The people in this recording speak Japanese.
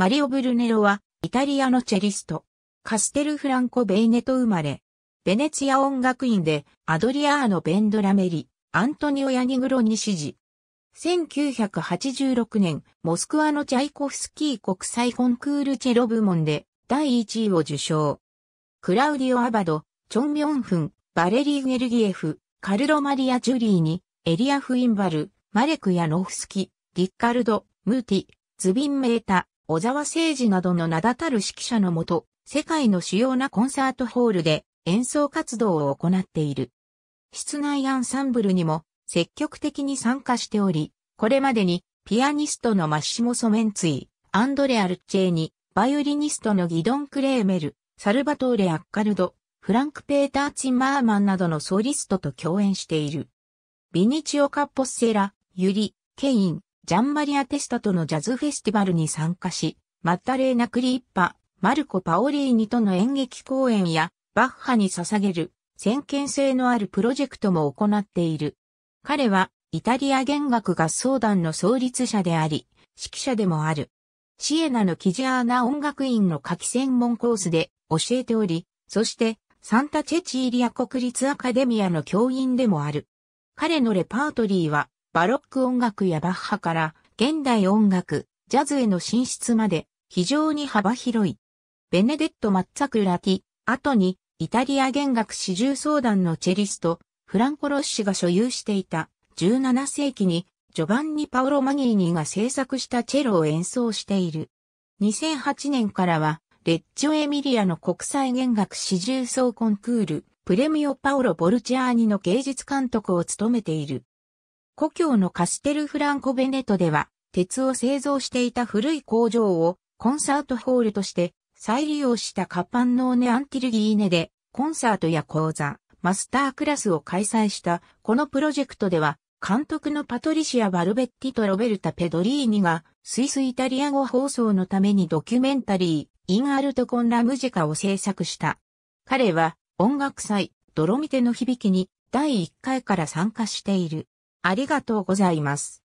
マリオ・ブルネロは、イタリアのチェリスト。カステルフランコ・ベイネと生まれ、ベネツィア音楽院でアドリアーノ・ベンドラメリ、アントニオ・ヤニグロに師事。1986年、モスクワのチャイコフスキー国際コンクールチェロ部門で第1位を受賞。クラウディオ・アバド、チョン・ミョンフン、バレリー・ゲルギエフ、カルロ・マリア・ジュリーに、エリア・フインバル、マレク・ヤノフスキ、リッカルド、ムーティ、ズビン・メータ、小沢誠治などの名だたる指揮者のもと、世界の主要なコンサートホールで演奏活動を行っている。室内アンサンブルにも積極的に参加しており、これまでにピアニストのマッシモ・ソメンツィ、アンドレア・ルチェーニ、バイオリニストのギドン・クレーメル、サルバトーレ・アッカルド、フランク・ペーター・チンマーマンなどのソリストと共演している。ビニチオ・カッポッセラ、ユリ、ケイン、ジャンマリア・テスタとのジャズフェスティバルに参加し、マッタレーナ・クリッパ、マルコ・パオリーニとの演劇公演や、バッハに捧げる、先見性のあるプロジェクトも行っている。彼は、イタリア弦楽合奏団の創立者であり、指揮者でもある。シエナのキジアーナ音楽院の夏季専門コースで教えており、そしてサンタチェチーリア国立アカデミアの教員でもある。彼のレパートリーはバロック音楽やバッハから現代音楽、ジャズへの進出まで非常に幅広い。ベネデット・マッツァクラティ、後にイタリア弦楽四重奏団のチェリスト、フランコ・ロッシが所有していた17世紀にジョバンニ・パオロ・マギーニが制作したチェロを演奏している。2008年からはレッジョ・エミリアの国際弦楽四重奏コンクール、プレミオ・パオロ・ボルチアーニの芸術監督を務めている。故郷のカステルフランコベネトでは、鉄を製造していた古い工場をコンサートホールとして再利用したカパンノーネアンティルギーネでコンサートや講座、マスタークラスを開催したこのプロジェクトでは監督のパトリシア・バルベッティとロベルタ・ペドリーニがスイスイタリア語放送のためにドキュメンタリー、イン・アルト・コン・ラ・ムジカを制作した。彼は音楽祭、ドロミテの響きに第1回から参加している。ありがとうございます。